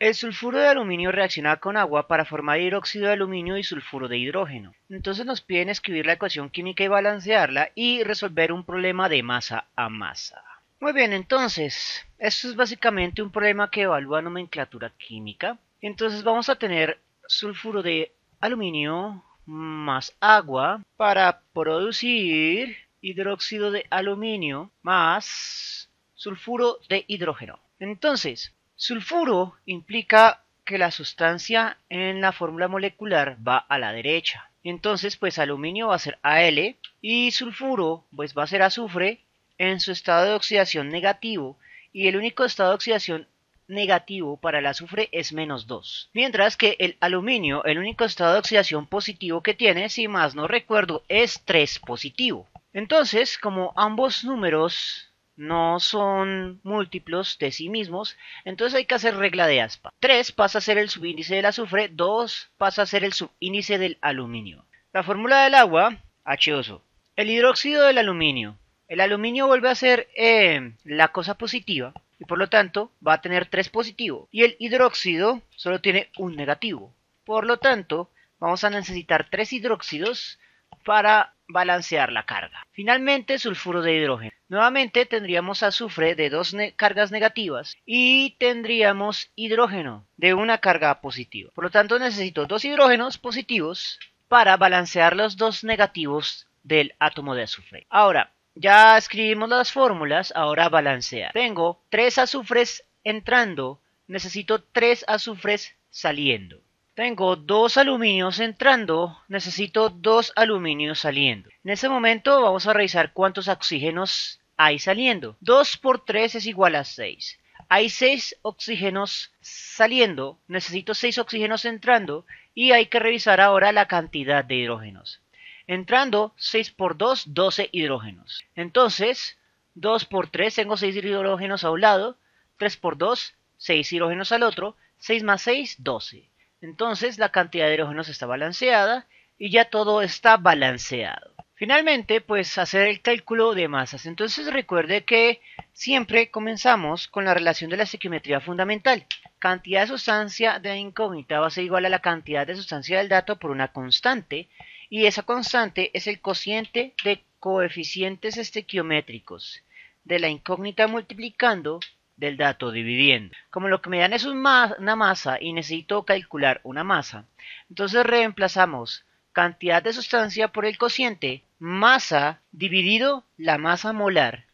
El sulfuro de aluminio reacciona con agua para formar hidróxido de aluminio y sulfuro de hidrógeno. Entonces nos piden escribir la ecuación química y balancearla y resolver un problema de masa a masa. Muy bien, entonces, esto es básicamente un problema que evalúa nomenclatura química. Entonces vamos a tener sulfuro de aluminio más agua para producir hidróxido de aluminio más sulfuro de hidrógeno. Entonces, Sulfuro implica que la sustancia en la fórmula molecular va a la derecha. Entonces, pues aluminio va a ser Al y sulfuro pues va a ser azufre en su estado de oxidación negativo y el único estado de oxidación negativo para el azufre es menos 2. Mientras que el aluminio, el único estado de oxidación positivo que tiene, si más no recuerdo, es 3 positivo. Entonces, como ambos números no son múltiplos de sí mismos, entonces hay que hacer regla de aspa. 3 pasa a ser el subíndice del azufre, 2 pasa a ser el subíndice del aluminio. La fórmula del agua, h o El hidróxido del aluminio. El aluminio vuelve a ser eh, la cosa positiva y por lo tanto va a tener 3 positivos. Y el hidróxido solo tiene un negativo. Por lo tanto, vamos a necesitar 3 hidróxidos para balancear la carga. Finalmente, sulfuro de hidrógeno. Nuevamente tendríamos azufre de dos cargas negativas y tendríamos hidrógeno de una carga positiva. Por lo tanto, necesito dos hidrógenos positivos para balancear los dos negativos del átomo de azufre. Ahora, ya escribimos las fórmulas, ahora balancear. Tengo tres azufres entrando, necesito tres azufres saliendo. Tengo dos aluminios entrando, necesito dos aluminios saliendo. En ese momento vamos a revisar cuántos oxígenos hay saliendo. 2 por 3 es igual a 6. Hay 6 oxígenos saliendo, necesito 6 oxígenos entrando y hay que revisar ahora la cantidad de hidrógenos. Entrando 6 por 2, 12 hidrógenos. Entonces, 2 por 3, tengo 6 hidrógenos a un lado, 3 por 2, 6 hidrógenos al otro, 6 más 6, 12. Entonces la cantidad de hidrógenos está balanceada y ya todo está balanceado. Finalmente, pues hacer el cálculo de masas. Entonces recuerde que siempre comenzamos con la relación de la estequiometría fundamental. Cantidad de sustancia de incógnita va a ser igual a la cantidad de sustancia del dato por una constante. Y esa constante es el cociente de coeficientes estequiométricos de la incógnita multiplicando del dato dividiendo. Como lo que me dan es una masa y necesito calcular una masa, entonces reemplazamos cantidad de sustancia por el cociente masa dividido la masa molar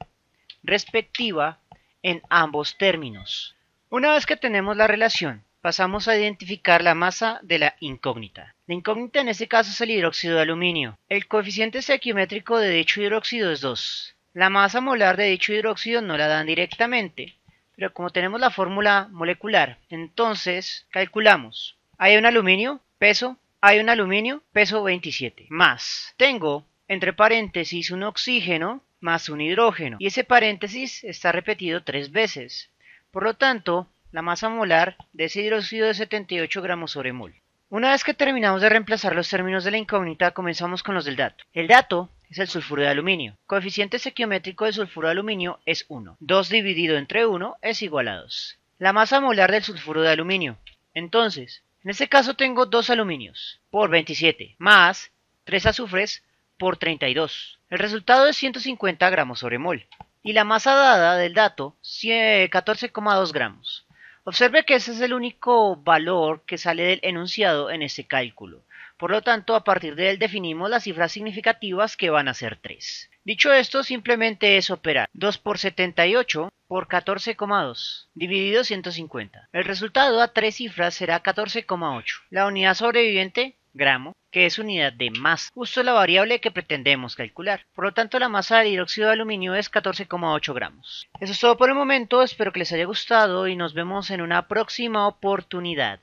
respectiva en ambos términos. Una vez que tenemos la relación, pasamos a identificar la masa de la incógnita. La incógnita en este caso es el hidróxido de aluminio. El coeficiente estequiométrico de dicho hidróxido es 2. La masa molar de dicho hidróxido no la dan directamente, pero como tenemos la fórmula molecular, entonces calculamos. Hay un aluminio, peso, hay un aluminio, peso 27, más. Tengo, entre paréntesis, un oxígeno más un hidrógeno. Y ese paréntesis está repetido tres veces. Por lo tanto, la masa molar de ese hidróxido es 78 gramos sobre mol. Una vez que terminamos de reemplazar los términos de la incógnita, comenzamos con los del dato. El dato es el sulfuro de aluminio. Coeficiente sequiométrico del sulfuro de aluminio es 1. 2 dividido entre 1 es igual a 2. La masa molar del sulfuro de aluminio. Entonces, en este caso tengo 2 aluminios por 27, más 3 azufres por 32. El resultado es 150 gramos sobre mol. Y la masa dada del dato, 14,2 gramos. Observe que ese es el único valor que sale del enunciado en este cálculo. Por lo tanto, a partir de él definimos las cifras significativas que van a ser 3. Dicho esto, simplemente es operar 2 por 78 por 14,2 dividido 150. El resultado a tres cifras será 14,8. La unidad sobreviviente, gramo, que es unidad de masa, justo la variable que pretendemos calcular. Por lo tanto, la masa de hidróxido de aluminio es 14,8 gramos. Eso es todo por el momento, espero que les haya gustado y nos vemos en una próxima oportunidad.